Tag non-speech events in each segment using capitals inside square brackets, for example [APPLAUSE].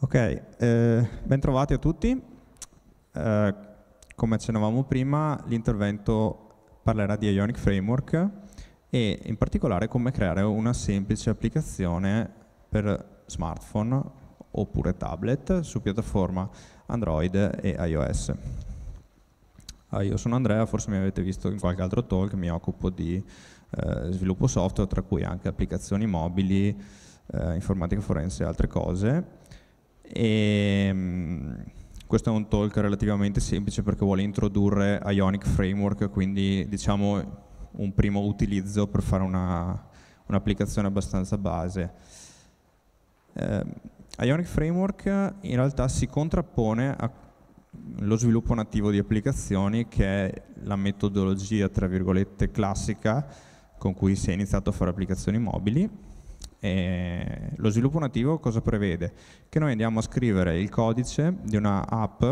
Ok, eh, bentrovati a tutti. Eh, come accennavamo prima, l'intervento parlerà di Ionic Framework e in particolare come creare una semplice applicazione per smartphone oppure tablet su piattaforma Android e iOS. Ah, io sono Andrea, forse mi avete visto in qualche altro talk, mi occupo di eh, sviluppo software, tra cui anche applicazioni mobili, eh, informatica forense e altre cose e, ehm, questo è un talk relativamente semplice perché vuole introdurre Ionic Framework, quindi diciamo un primo utilizzo per fare un'applicazione un abbastanza base. Eh, Ionic Framework in realtà si contrappone allo sviluppo nativo di applicazioni che è la metodologia, tra virgolette, classica con cui si è iniziato a fare applicazioni mobili e lo sviluppo nativo cosa prevede? Che noi andiamo a scrivere il codice di una app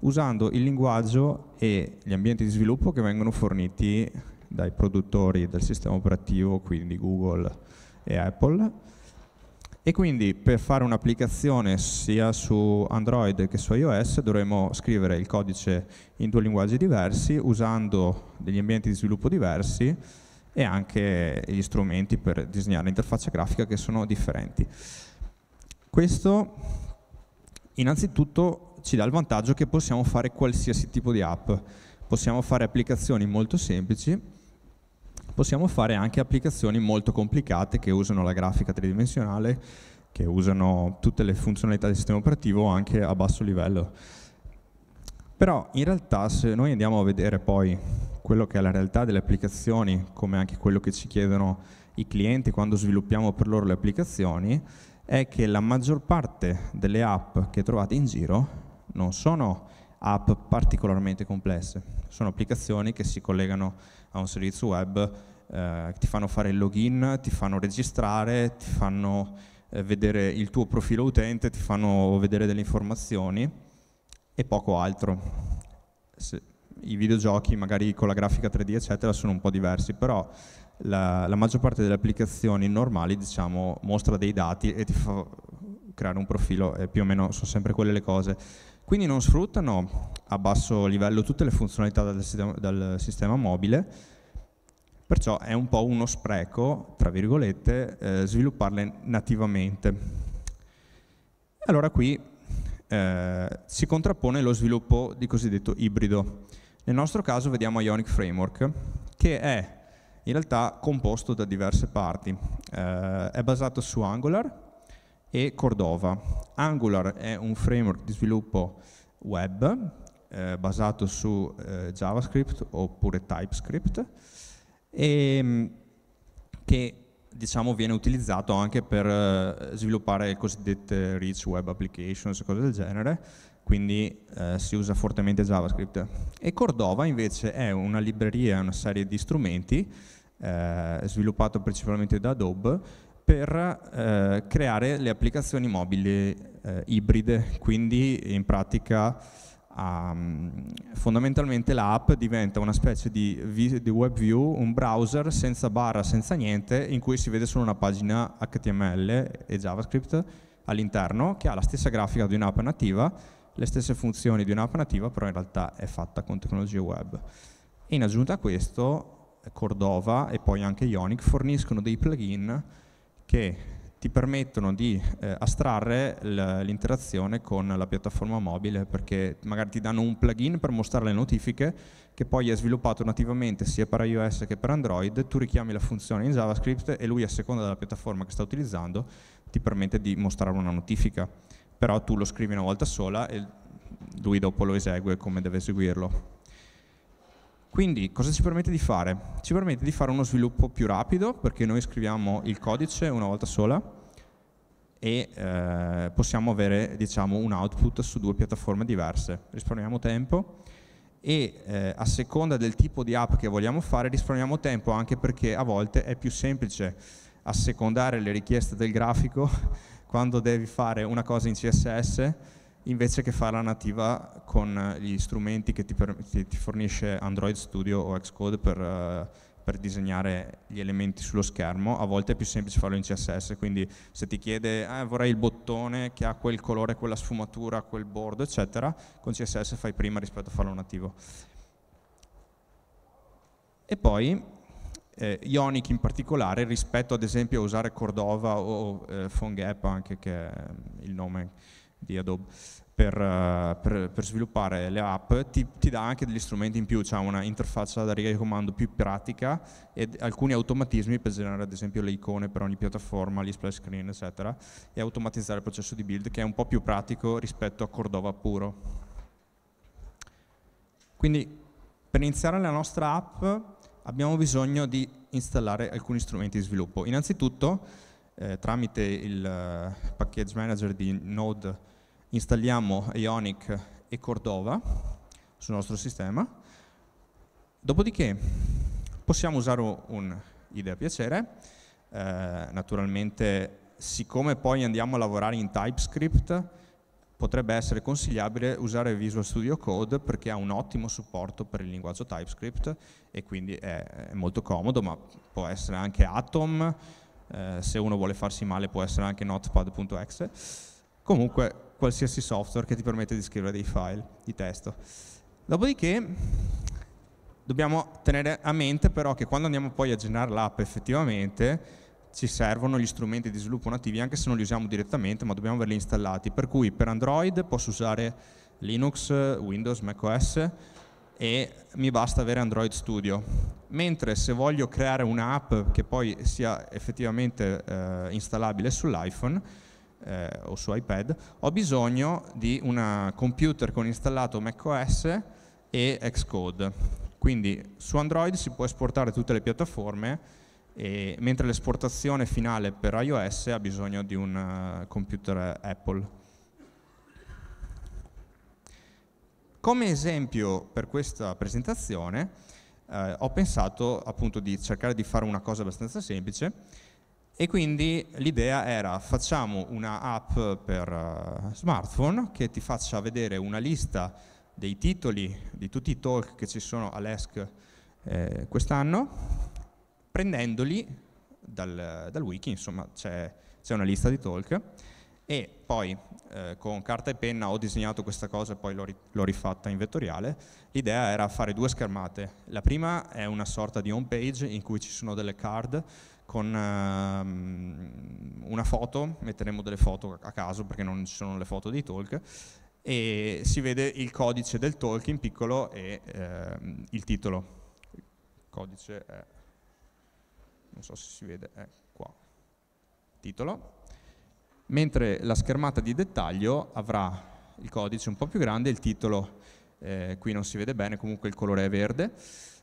usando il linguaggio e gli ambienti di sviluppo che vengono forniti dai produttori del sistema operativo, quindi Google e Apple. E quindi per fare un'applicazione sia su Android che su iOS dovremo scrivere il codice in due linguaggi diversi usando degli ambienti di sviluppo diversi e anche gli strumenti per disegnare l'interfaccia grafica che sono differenti. Questo innanzitutto ci dà il vantaggio che possiamo fare qualsiasi tipo di app, possiamo fare applicazioni molto semplici, possiamo fare anche applicazioni molto complicate che usano la grafica tridimensionale, che usano tutte le funzionalità del sistema operativo anche a basso livello. Però in realtà se noi andiamo a vedere poi quello che è la realtà delle applicazioni, come anche quello che ci chiedono i clienti quando sviluppiamo per loro le applicazioni, è che la maggior parte delle app che trovate in giro non sono app particolarmente complesse, sono applicazioni che si collegano a un servizio web, eh, ti fanno fare il login, ti fanno registrare, ti fanno eh, vedere il tuo profilo utente, ti fanno vedere delle informazioni e poco altro. Se i videogiochi magari con la grafica 3D eccetera sono un po' diversi, però la, la maggior parte delle applicazioni normali diciamo mostra dei dati e ti fa creare un profilo e più o meno sono sempre quelle le cose. Quindi non sfruttano a basso livello tutte le funzionalità del sistema, del sistema mobile, perciò è un po' uno spreco, tra virgolette, eh, svilupparle nativamente. Allora qui eh, si contrappone lo sviluppo di cosiddetto ibrido. Nel nostro caso vediamo Ionic Framework, che è in realtà composto da diverse parti. Eh, è basato su Angular e Cordova. Angular è un framework di sviluppo web eh, basato su eh, JavaScript oppure TypeScript e, mm, che diciamo, viene utilizzato anche per eh, sviluppare cosiddette rich web applications e cose del genere quindi eh, si usa fortemente JavaScript. E Cordova invece è una libreria, una serie di strumenti eh, sviluppato principalmente da Adobe per eh, creare le applicazioni mobili eh, ibride, quindi in pratica um, fondamentalmente l'app diventa una specie di, di web view, un browser senza barra, senza niente, in cui si vede solo una pagina HTML e JavaScript all'interno che ha la stessa grafica di un'app nativa le stesse funzioni di un'app nativa, però in realtà è fatta con tecnologie web. E in aggiunta a questo, Cordova e poi anche Ionic forniscono dei plugin che ti permettono di eh, astrarre l'interazione con la piattaforma mobile perché magari ti danno un plugin per mostrare le notifiche che poi è sviluppato nativamente sia per iOS che per Android, tu richiami la funzione in JavaScript e lui a seconda della piattaforma che sta utilizzando ti permette di mostrare una notifica però tu lo scrivi una volta sola e lui dopo lo esegue come deve eseguirlo. Quindi cosa ci permette di fare? Ci permette di fare uno sviluppo più rapido perché noi scriviamo il codice una volta sola e eh, possiamo avere diciamo, un output su due piattaforme diverse. Risparmiamo tempo e eh, a seconda del tipo di app che vogliamo fare risparmiamo tempo anche perché a volte è più semplice assecondare le richieste del grafico quando devi fare una cosa in CSS invece che farla nativa con eh, gli strumenti che ti, ti, ti fornisce Android Studio o Xcode per, uh, per, disegnare gli elementi sullo schermo, a volte è più semplice farlo in CSS, quindi se ti chiede eh, vorrei il bottone che ha quel colore, quella sfumatura, quel bordo, eccetera, con CSS fai prima rispetto a farlo nativo. E poi eh, Ionic in particolare rispetto ad esempio a usare Cordova o eh, PhoneGap anche che è il nome di Adobe per, eh, per, per sviluppare le app ti, ti, dà anche degli strumenti in più, c'è cioè una interfaccia da riga di comando più pratica e alcuni automatismi per generare ad esempio le icone per ogni piattaforma, gli splash screen eccetera e automatizzare il processo di build che è un po' più pratico rispetto a Cordova puro. Quindi per iniziare la nostra app abbiamo bisogno di installare alcuni strumenti di sviluppo. Innanzitutto, eh, tramite il uh, package manager di Node, installiamo Ionic e Cordova sul nostro sistema. Dopodiché possiamo usare un IDE a piacere, eh, naturalmente siccome poi andiamo a lavorare in TypeScript, potrebbe essere consigliabile usare Visual Studio Code perché ha un ottimo supporto per il linguaggio TypeScript e quindi è, molto comodo, ma può essere anche Atom, eh, se uno vuole farsi male può essere anche notepad.exe, comunque qualsiasi software che ti permette di scrivere dei file di testo. Dopodiché dobbiamo tenere a mente però che quando andiamo poi a generare l'app effettivamente ci servono gli strumenti di sviluppo nativi anche se non li usiamo direttamente ma dobbiamo averli installati per cui per Android posso usare Linux, Windows, macOS e mi basta avere Android Studio mentre se voglio creare un'app che poi sia effettivamente eh, installabile sull'iPhone eh, o su iPad ho bisogno di un computer con installato macOS e Xcode quindi su Android si può esportare tutte le piattaforme e, mentre l'esportazione finale per iOS ha bisogno di un eh, computer Apple. Come esempio per questa presentazione eh, ho pensato appunto di cercare di fare una cosa abbastanza semplice e quindi l'idea era facciamo una app per uh, smartphone che ti faccia vedere una lista dei titoli di tutti i talk che ci sono all'ESC eh, quest'anno prendendoli dal, dal wiki, insomma c'è, una lista di talk e poi eh, con carta e penna ho disegnato questa cosa e poi l'ho, rifatta in vettoriale. L'idea era fare due schermate. La prima è una sorta di home page in cui ci sono delle card con ehm, una foto, metteremo delle foto a caso perché non ci sono le foto dei talk, e si vede il codice del talk in piccolo e ehm, il titolo. Il codice è non so se si vede, è qua, titolo, mentre la schermata di dettaglio avrà il codice un po' più grande, il titolo eh, qui non si vede bene, comunque il colore è verde,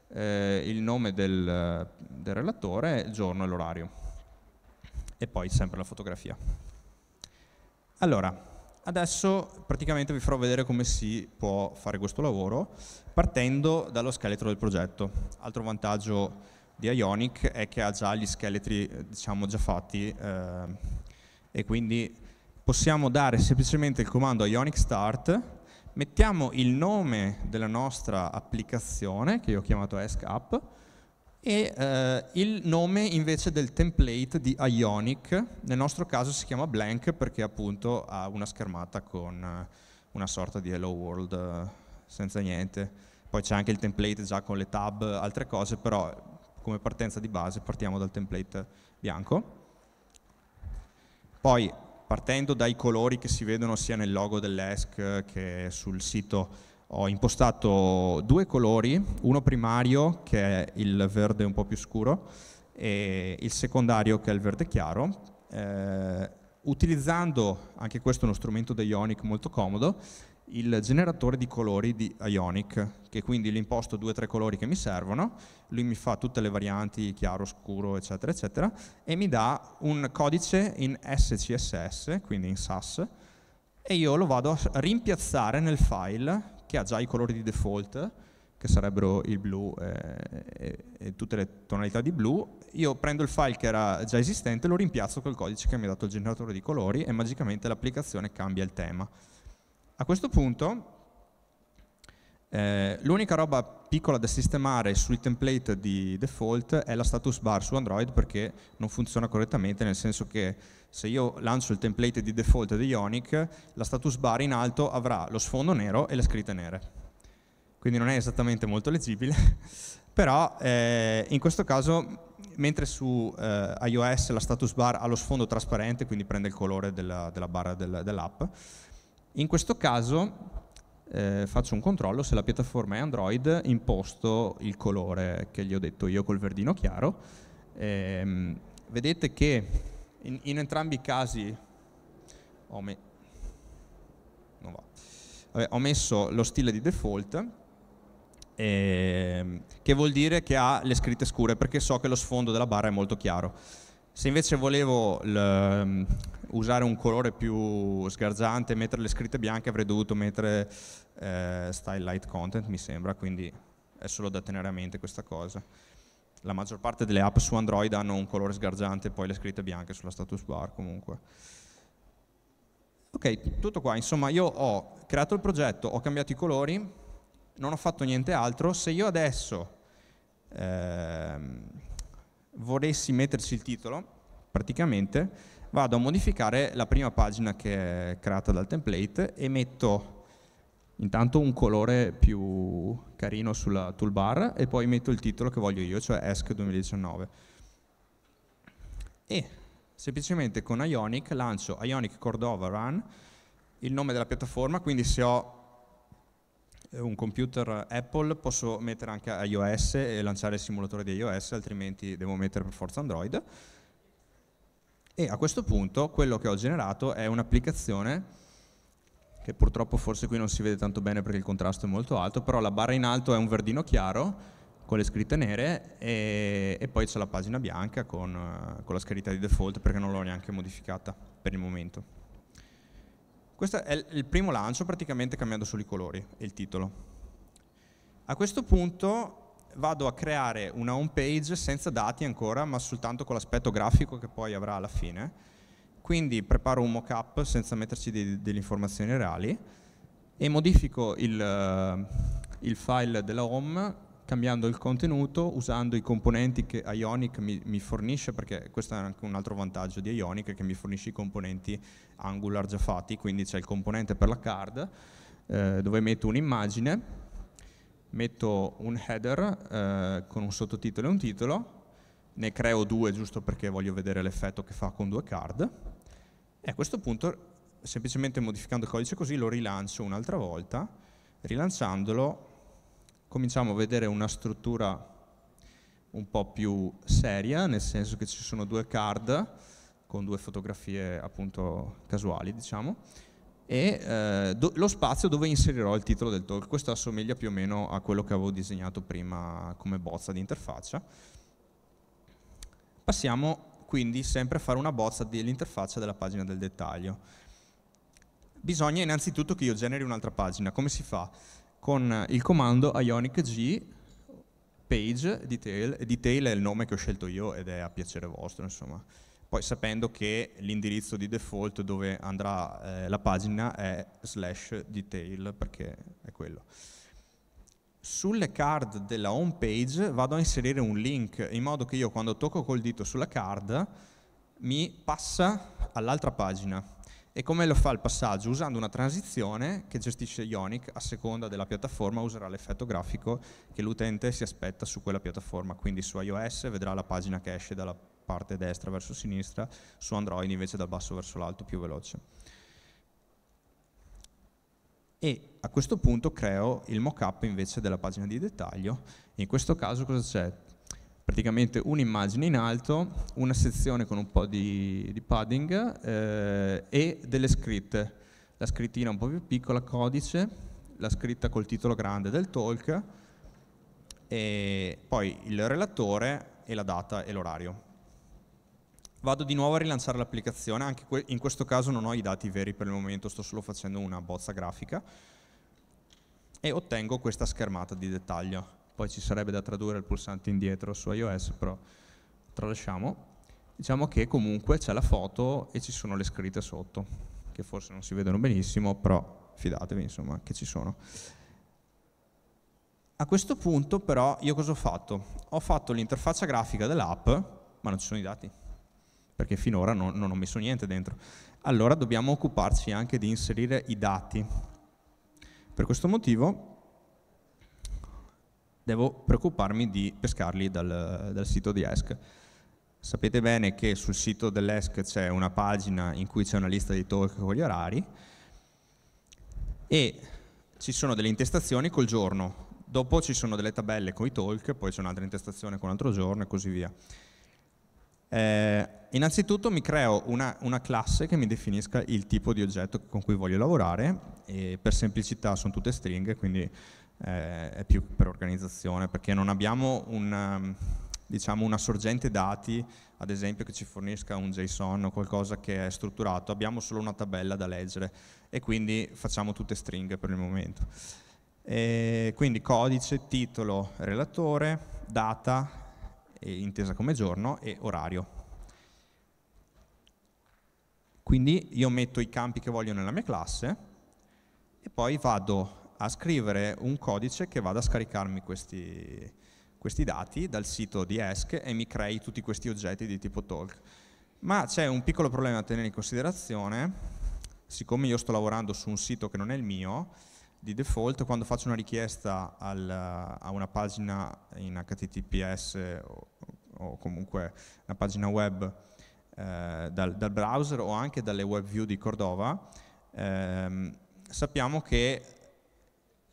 eh, il nome del, del relatore, il giorno e l'orario. E poi sempre la fotografia. Allora, adesso praticamente vi farò vedere come si può fare questo lavoro partendo dallo scheletro del progetto. Altro vantaggio di Ionic è che ha già gli scheletri eh, diciamo già fatti eh, e quindi possiamo dare semplicemente il comando Ionic Start, mettiamo il nome della nostra applicazione che io ho chiamato app e eh, il nome invece del template di Ionic, nel nostro caso si chiama blank perché appunto ha una schermata con eh, una sorta di hello world eh, senza niente. Poi c'è anche il template già con le tab, altre cose, però come partenza di base partiamo dal template bianco. Poi partendo dai colori che si vedono sia nel logo dell'ESC che sul sito ho impostato due colori, uno primario che è il verde un po' più scuro e il secondario che è il verde chiaro. Eh, utilizzando, anche questo uno strumento da Ionic molto comodo, il generatore di colori di Ionic, che quindi gli imposto due o tre colori che mi servono, lui mi fa tutte le varianti, chiaro, scuro, eccetera, eccetera, e mi dà un codice in SCSS, quindi in SAS, e io lo vado a rimpiazzare nel file che ha già i colori di default, che sarebbero il blu eh, e, e tutte le tonalità di blu, io prendo il file che era già esistente, lo rimpiazzo col codice che mi ha dato il generatore di colori e magicamente l'applicazione cambia il tema. A questo punto eh, l'unica roba piccola da sistemare sui template di default è la status bar su Android perché non funziona correttamente, nel senso che se io lancio il template di default di Ionic, la status bar in alto avrà lo sfondo nero e le scritte nere. Quindi non è esattamente molto leggibile, [LAUGHS] però eh, in questo caso mentre su eh, iOS la status bar ha lo sfondo trasparente, quindi prende il colore della, della barra del, dell'app, in questo caso eh, faccio un controllo se la piattaforma è Android, imposto il colore che gli ho detto io col verdino chiaro. Eh, vedete che in, in, entrambi i casi ho, me Vabbè, ho, messo lo stile di default, eh, che vuol dire che ha le scritte scure, perché so che lo sfondo della barra è molto chiaro. Se invece volevo usare un colore più sgargiante, mettere le scritte bianche, avrei dovuto mettere eh, style light content, mi sembra, quindi è solo da tenere a mente questa cosa. La maggior parte delle app su Android hanno un colore sgargiante e poi le scritte bianche sulla status bar comunque. Ok, tutto qua, insomma io ho creato il progetto, ho cambiato i colori, non ho fatto niente altro, se io adesso ehm, volessi metterci il titolo, praticamente vado a modificare la prima pagina che è creata dal template e metto intanto un colore più carino sulla toolbar e poi metto il titolo che voglio io, cioè ESC 2019. E semplicemente con Ionic lancio Ionic Cordova Run, il nome della piattaforma, quindi se ho eh, un computer Apple posso mettere anche iOS e lanciare il simulatore di iOS, altrimenti devo mettere per forza Android e a questo punto quello che ho generato è un'applicazione che purtroppo forse qui non si vede tanto bene perché il contrasto è molto alto, però la barra in alto è un verdino chiaro con le scritte nere e, e poi c'è la pagina bianca con, con la scritta di default perché non l'ho neanche modificata per il momento. Questo è il primo lancio praticamente cambiando solo i colori e il titolo. A questo punto vado a creare una home page senza dati ancora, ma soltanto con l'aspetto grafico che poi avrà alla fine. Quindi preparo un mockup senza metterci di, delle informazioni reali e modifico il, eh, il, file della home cambiando il contenuto usando i componenti che Ionic mi, mi, fornisce perché questo è anche un altro vantaggio di Ionic che mi fornisce i componenti Angular già fatti quindi c'è il componente per la card eh, dove metto un'immagine metto un header eh, con un sottotitolo e un titolo, ne creo due giusto perché voglio vedere l'effetto che fa con due card, e a questo punto semplicemente modificando il codice così lo rilancio un'altra volta, rilanciandolo cominciamo a vedere una struttura un po' più seria, nel senso che ci sono due card con due fotografie appunto casuali, diciamo, e eh, do, lo spazio dove inserirò il titolo del talk. Questo assomiglia più o meno a quello che avevo disegnato prima come bozza di interfaccia. Passiamo quindi sempre a fare una bozza dell'interfaccia della pagina del dettaglio. Bisogna innanzitutto che io generi un'altra pagina. Come si fa? Con il comando ionic g page detail, detail è il nome che ho scelto io ed è a piacere vostro, insomma poi sapendo che l'indirizzo di default dove andrà eh, la pagina è slash detail, perché è quello. Sulle card della home page vado a inserire un link, in modo che io quando tocco col dito sulla card mi passa all'altra pagina. E come lo fa il passaggio? Usando una transizione che gestisce Ionic a seconda della piattaforma userà l'effetto grafico che l'utente si aspetta su quella piattaforma, quindi su iOS vedrà la pagina che esce dalla parte destra verso sinistra, su Android invece dal basso verso l'alto più veloce. E a questo punto creo il mockup invece della pagina di dettaglio. In questo caso cosa c'è? Praticamente un'immagine in alto, una sezione con un po' di, di padding eh, e delle scritte. La scrittina un po' più piccola, codice, la scritta col titolo grande del talk, e poi il relatore e la data e l'orario vado di nuovo a rilanciare l'applicazione, anche que in questo caso non ho i dati veri per il momento, sto solo facendo una bozza grafica e ottengo questa schermata di dettaglio. Poi ci sarebbe da tradurre il pulsante indietro su iOS, però tralasciamo. Diciamo che comunque c'è la foto e ci sono le scritte sotto, che forse non si vedono benissimo, però fidatevi insomma che ci sono. A questo punto però io cosa ho fatto? Ho fatto l'interfaccia grafica dell'app, ma non ci sono i dati perché finora non, non ho messo niente dentro. Allora dobbiamo occuparci anche di inserire i dati. Per questo motivo devo preoccuparmi di pescarli dal, dal sito di ESC. Sapete bene che sul sito dell'ESC c'è una pagina in cui c'è una lista di talk con gli orari e ci sono delle intestazioni col giorno, dopo ci sono delle tabelle con i talk, poi c'è un'altra intestazione con un altro giorno e così via. Eh, innanzitutto mi creo una, una, classe che mi definisca il tipo di oggetto con cui voglio lavorare e per semplicità sono tutte stringhe, quindi eh, è più per organizzazione, perché non abbiamo un diciamo una sorgente dati, ad esempio che ci fornisca un JSON o qualcosa che è strutturato, abbiamo solo una tabella da leggere e quindi facciamo tutte stringhe per il momento. E quindi codice, titolo, relatore, data, intesa come giorno, e orario. Quindi io metto i campi che voglio nella mia classe e poi vado a scrivere un codice che vada a scaricarmi questi, questi dati dal sito di ESC e mi crei tutti questi oggetti di tipo talk. Ma c'è un piccolo problema da tenere in considerazione, siccome io sto lavorando su un sito che non è il mio, di default quando faccio una richiesta al, a una pagina in HTTPS o, o comunque una pagina web eh, dal, dal, browser o anche dalle web view di Cordova, ehm, sappiamo che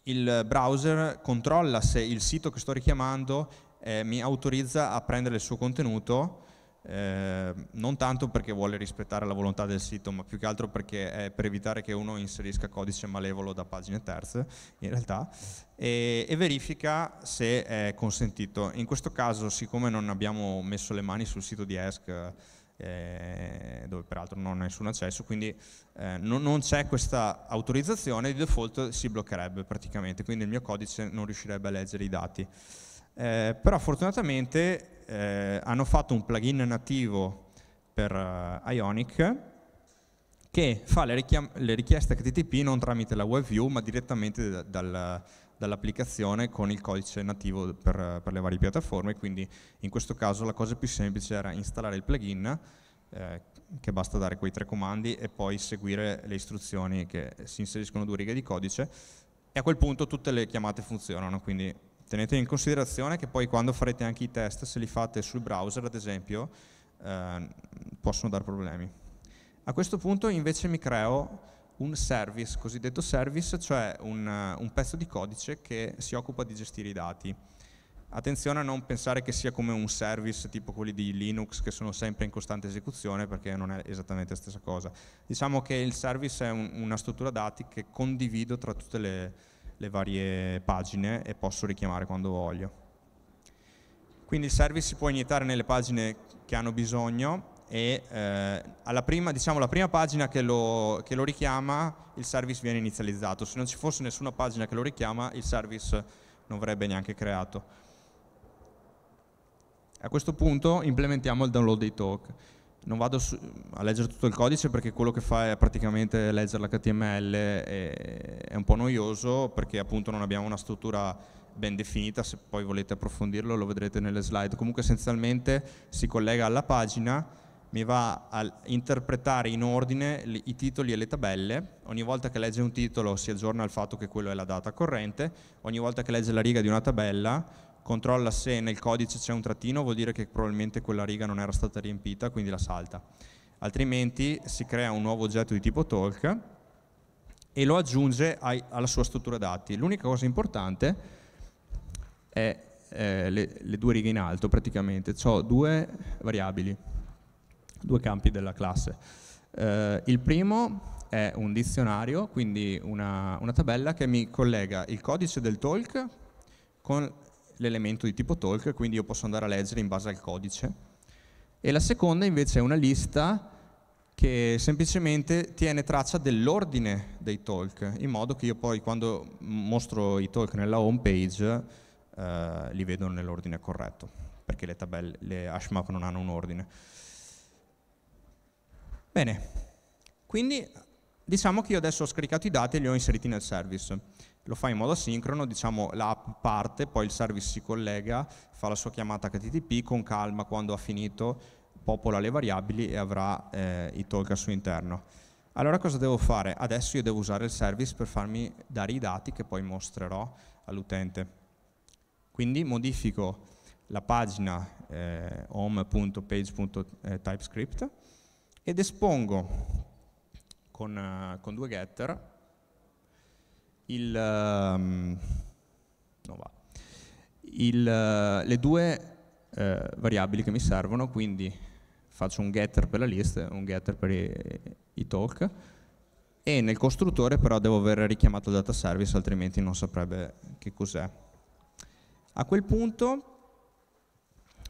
il browser controlla se il sito che sto richiamando eh, mi autorizza a prendere il suo contenuto eh, non tanto perché vuole rispettare la volontà del sito, ma più che altro perché è per evitare che uno inserisca codice malevolo da pagine terze, in realtà, e, e verifica se è consentito. In questo caso, siccome non abbiamo messo le mani sul sito di ESC, eh, dove peraltro non ho nessun accesso, quindi eh, non, non c'è questa autorizzazione, di default si bloccherebbe praticamente, quindi il mio codice non riuscirebbe a leggere i dati. Eh, però fortunatamente eh, hanno fatto un plugin nativo per uh, Ionic che fa le, richiam- le, richieste HTTP non tramite la WebView ma direttamente da- dal, dall'applicazione con il codice nativo per, per, le varie piattaforme, quindi in questo caso la cosa più semplice era installare il plugin eh, che basta dare quei tre comandi e poi seguire le istruzioni che si inseriscono due righe di codice e a quel punto tutte le chiamate funzionano, quindi Tenete in considerazione che poi quando farete anche i test, se li fate sul browser ad esempio, eh, possono dar problemi. A questo punto invece mi creo un service, cosiddetto service, cioè un, un, pezzo di codice che si occupa di gestire i dati. Attenzione a non pensare che sia come un service tipo quelli di Linux che sono sempre in costante esecuzione perché non è esattamente la stessa cosa. Diciamo che il service è un, una struttura dati che condivido tra tutte le, le varie pagine e posso richiamare quando voglio. Quindi il service si può iniettare nelle pagine che hanno bisogno e eh, alla prima, diciamo, la prima pagina che lo, che lo, richiama il service viene inizializzato, se non ci fosse nessuna pagina che lo richiama il service non verrebbe neanche creato. A questo punto implementiamo il download dei talk non vado su, a leggere tutto il codice perché quello che fa è praticamente leggere l'HTML è un po' noioso perché appunto non abbiamo una struttura ben definita, se poi volete approfondirlo lo vedrete nelle slide. Comunque essenzialmente si collega alla pagina, mi va a interpretare in ordine i titoli e le tabelle, ogni volta che legge un titolo si aggiorna al fatto che quello è la data corrente, ogni volta che legge la riga di una tabella controlla se nel codice c'è un trattino, vuol dire che probabilmente quella riga non era stata riempita, quindi la salta. Altrimenti si crea un nuovo oggetto di tipo talk e lo aggiunge ai, alla sua struttura dati. L'unica cosa importante è eh, le, le, due righe in alto praticamente, ho due variabili, due campi della classe. Eh, il primo è un dizionario, quindi una, una tabella che mi collega il codice del talk con l'elemento di tipo talk, quindi io posso andare a leggere in base al codice. E la seconda invece è una lista che semplicemente tiene traccia dell'ordine dei talk, in modo che io poi quando mostro i talk nella home page eh, li vedo nell'ordine corretto, perché le tabelle, le hash map non hanno un ordine. Bene, quindi diciamo che io adesso ho scaricato i dati e li ho inseriti nel service lo fa in modo asincrono, diciamo la parte, poi il service si collega, fa la sua chiamata HTTP, con calma quando ha finito popola le variabili e avrà eh, i talk al suo interno. Allora cosa devo fare? Adesso io devo usare il service per farmi dare i dati che poi mostrerò all'utente. Quindi modifico la pagina eh, home.page.typescript ed espongo con, eh, con due getter il, um, no il, uh, le due uh, variabili che mi servono, quindi faccio un getter per la list e un getter per i, i, talk, e nel costruttore però devo aver richiamato il data service, altrimenti non saprebbe che cos'è. A quel punto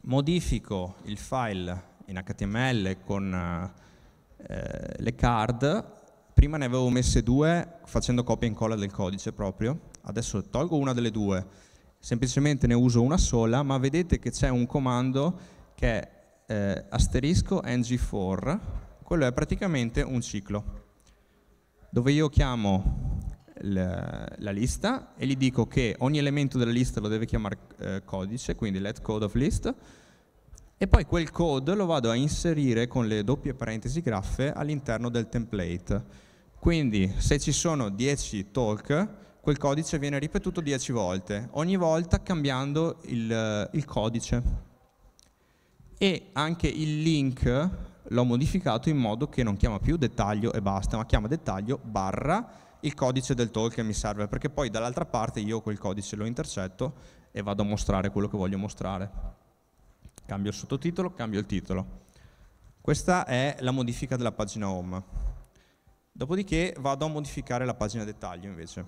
modifico il file in HTML con uh, le card prima ne avevo messe due facendo copia e incolla del codice proprio, adesso tolgo una delle due, semplicemente ne uso una sola, ma vedete che c'è un comando che è eh, asterisco ng4, quello è praticamente un ciclo, dove io chiamo la lista e gli dico che ogni elemento della lista lo deve chiamare eh, codice, quindi let code of list, e poi quel code lo vado a inserire con le doppie parentesi graffe all'interno del template. Quindi se ci sono 10 talk, quel codice viene ripetuto 10 volte, ogni volta cambiando il, eh, il codice. E anche il link l'ho modificato in modo che non chiama più dettaglio e basta, ma chiama dettaglio barra il codice del talk che mi serve, perché poi dall'altra parte io quel codice lo intercetto e vado a mostrare quello che voglio mostrare. Cambio il sottotitolo, cambio il titolo. Questa è la modifica della pagina home. Dopodiché vado a modificare la pagina dettaglio invece.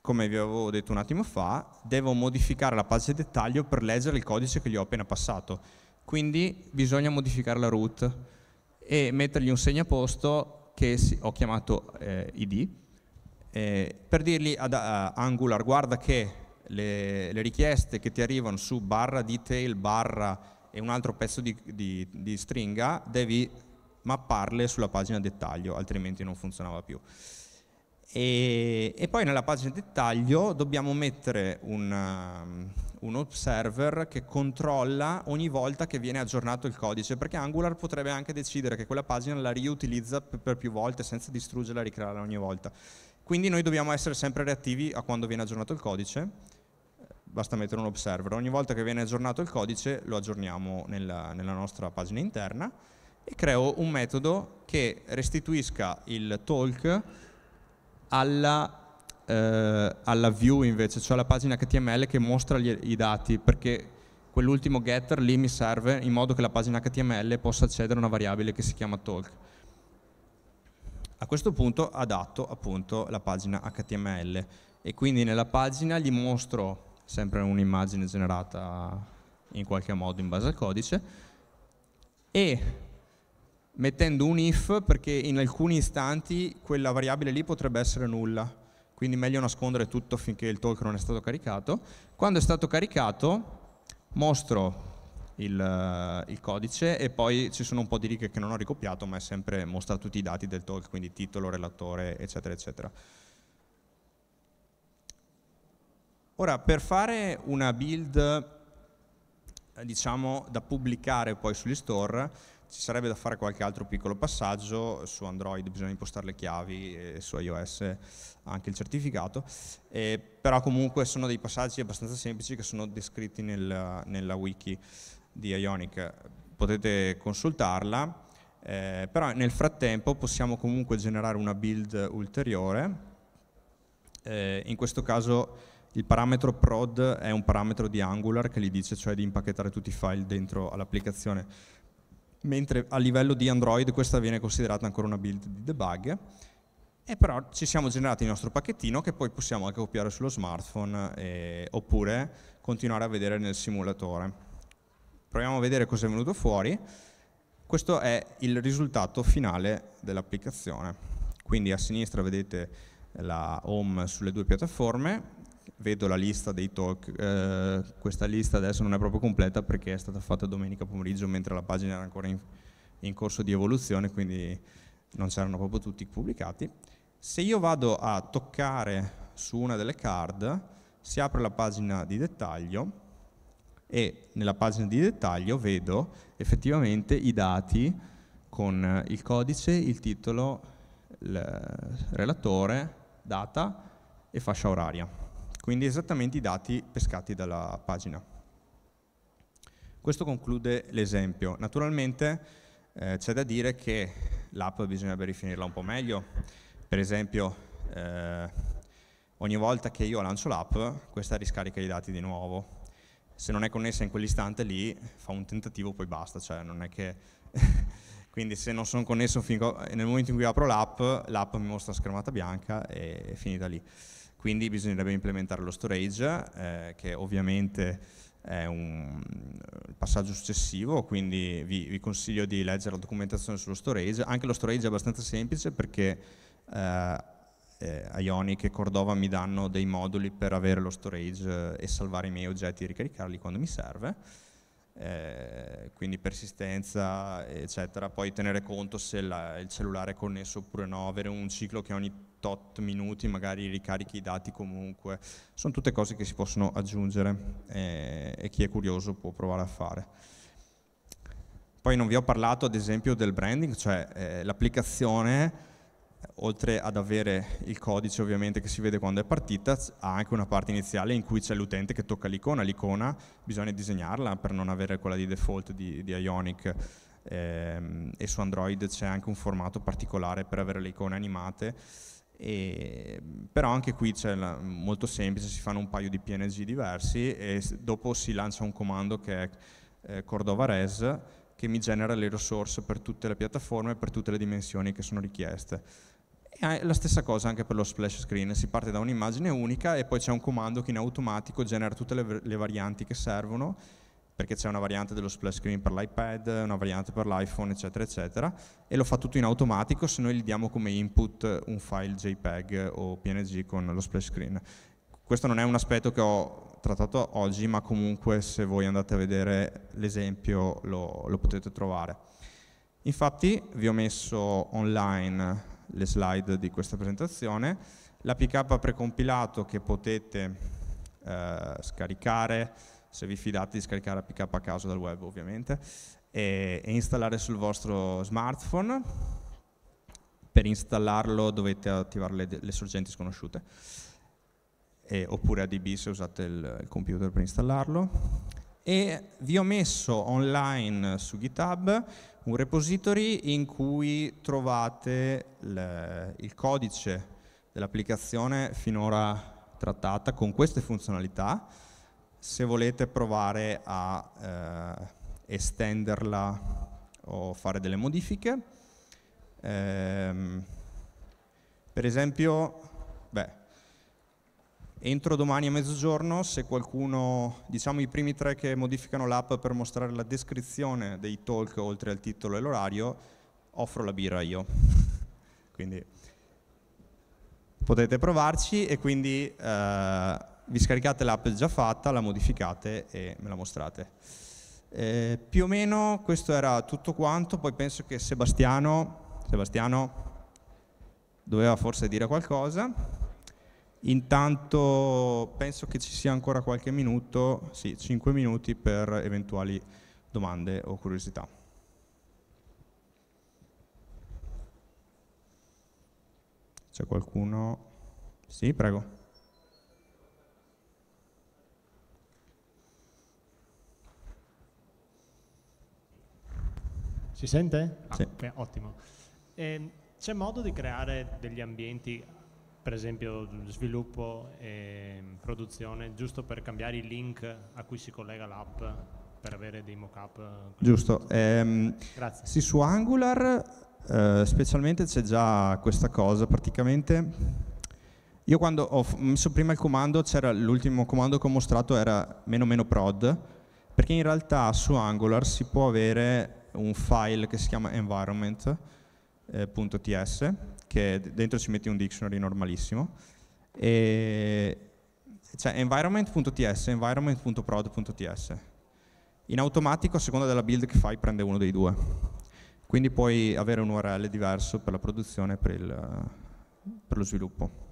Come vi avevo detto un attimo fa, devo modificare la pagina dettaglio per leggere il codice che gli ho appena passato. Quindi bisogna modificare la root e mettergli un segnaposto che ho chiamato eh, id eh, per dirgli ad uh, Angular guarda che le, le, richieste che ti arrivano su barra detail barra e un altro pezzo di, di, di stringa devi mapparle sulla pagina dettaglio, altrimenti non funzionava più. E, e poi nella pagina dettaglio dobbiamo mettere un, um, un observer che controlla ogni volta che viene aggiornato il codice, perché Angular potrebbe anche decidere che quella pagina la riutilizza per più volte senza distruggerla e ricrearla ogni volta. Quindi noi dobbiamo essere sempre reattivi a quando viene aggiornato il codice, basta mettere un observer. Ogni volta che viene aggiornato il codice lo aggiorniamo nella, nella nostra pagina interna e creo un metodo che restituisca il talk alla, eh, alla view invece, cioè alla pagina HTML che mostra gli, i dati, perché quell'ultimo getter lì mi serve in modo che la pagina HTML possa accedere a una variabile che si chiama talk. A questo punto adatto appunto la pagina HTML e quindi nella pagina gli mostro sempre un'immagine generata in qualche modo in base al codice e mettendo un if perché in alcuni istanti quella variabile lì potrebbe essere nulla, quindi meglio nascondere tutto finché il talk non è stato caricato. Quando è stato caricato mostro il, eh, il codice e poi ci sono un po' di righe che non ho ricopiato ma è sempre mostra tutti i dati del talk, quindi titolo, relatore eccetera eccetera. Ora per fare una build eh, diciamo da pubblicare poi sugli store ci sarebbe da fare qualche altro piccolo passaggio, su Android bisogna impostare le chiavi e su iOS anche il certificato, eh, però comunque sono dei passaggi abbastanza semplici che sono descritti nel, nella wiki di Ionic, potete consultarla, eh, però nel frattempo possiamo comunque generare una build ulteriore, eh, in questo caso il parametro prod è un parametro di Angular che gli dice cioè di impacchettare tutti i file dentro all'applicazione mentre a livello di Android questa viene considerata ancora una build di debug, e però ci siamo generati il nostro pacchettino che poi possiamo anche copiare sullo smartphone eh, oppure continuare a vedere nel simulatore. Proviamo a vedere cosa è venuto fuori. Questo è il risultato finale dell'applicazione. Quindi a sinistra vedete la home sulle due piattaforme, vedo la lista dei talk, eh, questa lista adesso non è proprio completa perché è stata fatta domenica pomeriggio mentre la pagina era ancora in, in corso di evoluzione, quindi non c'erano proprio tutti pubblicati. Se io vado a toccare su una delle card, si apre la pagina di dettaglio e nella pagina di dettaglio vedo effettivamente i dati con il codice, il titolo, il relatore, data e fascia oraria quindi esattamente i dati pescati dalla pagina. Questo conclude l'esempio. Naturalmente eh, c'è da dire che l'app bisognerebbe rifinirla un po' meglio, per esempio eh, ogni volta che io lancio l'app questa riscarica i dati di nuovo, se non è connessa in quell'istante lì fa un tentativo poi basta, cioè non è che... [LAUGHS] quindi se non sono connesso nel momento in cui apro l'app, l'app mi mostra schermata bianca e è finita lì. Quindi bisognerebbe implementare lo storage, eh, che ovviamente è un passaggio successivo, quindi vi, vi, consiglio di leggere la documentazione sullo storage. Anche lo storage è abbastanza semplice perché eh, eh Ionic e Cordova mi danno dei moduli per avere lo storage eh, e salvare i miei oggetti e ricaricarli quando mi serve. Eh, quindi persistenza eccetera, poi tenere conto se la, il cellulare è connesso oppure no, avere un ciclo che ogni tot minuti magari ricarichi i dati comunque. Sono tutte cose che si possono aggiungere eh, e chi è curioso può provare a fare. Poi non vi ho parlato ad esempio del branding, cioè eh, l'applicazione oltre ad avere il codice ovviamente che si vede quando è partita, ha anche una parte iniziale in cui c'è l'utente che tocca l'icona, l'icona bisogna disegnarla per non avere quella di default di, di Ionic eh, e su Android c'è anche un formato particolare per avere le icone animate e, però anche qui c'è la, molto semplice, si fanno un paio di PNG diversi e dopo si lancia un comando che è eh, Cordova Res che mi genera le risorse per tutte le piattaforme e per tutte le dimensioni che sono richieste. E la stessa cosa anche per lo splash screen, si parte da un'immagine unica e poi c'è un comando che in automatico genera tutte le, le varianti che servono perché c'è una variante dello splash screen per l'iPad, una variante per l'iPhone, eccetera, eccetera, e lo fa tutto in automatico se noi gli diamo come input un file JPEG o PNG con lo splash screen. Questo non è un aspetto che ho trattato oggi, ma comunque se voi andate a vedere l'esempio lo, lo potete trovare. Infatti vi ho messo online le slide di questa presentazione, l'APK precompilato che potete eh, scaricare, se vi fidate di scaricare APK a caso dal web ovviamente, e, e installare sul vostro smartphone. Per installarlo dovete attivare le, le sorgenti sconosciute, e, oppure ADB se usate il, il computer per installarlo. E vi ho messo online su GitHub un repository in cui trovate le, il codice dell'applicazione finora trattata con queste funzionalità se volete provare a eh, estenderla o fare delle modifiche. Ehm, per esempio, beh, entro domani a mezzogiorno, se qualcuno, diciamo i primi tre che modificano l'app per mostrare la descrizione dei talk oltre al titolo e l'orario, offro la birra io. [LAUGHS] quindi potete provarci e quindi... Eh, vi scaricate l'app già fatta, la modificate e me la mostrate. Eh, più o meno questo era tutto quanto, poi penso che Sebastiano, Sebastiano doveva forse dire qualcosa. Intanto penso che ci sia ancora qualche minuto, sì, 5 minuti per eventuali domande o curiosità. C'è qualcuno? Sì, prego. Si sente? Ah, sì. Okay, ottimo. E ehm, c'è modo di creare degli ambienti, per esempio sviluppo e produzione, giusto per cambiare i link a cui si collega l'app per avere dei mock-up? Giusto. Ehm, Grazie. Sì, su Angular eh, specialmente c'è già questa cosa, praticamente... Io quando ho messo prima il comando, c'era l'ultimo comando che ho mostrato era meno meno prod, perché in realtà su Angular si può avere un file che si chiama environment.ts eh, che dentro ci metti un dictionary normalissimo e cioè environment.ts, environment.prod.ts in automatico a seconda della build che fai prende uno dei due quindi puoi avere un URL diverso per la produzione e per, per lo sviluppo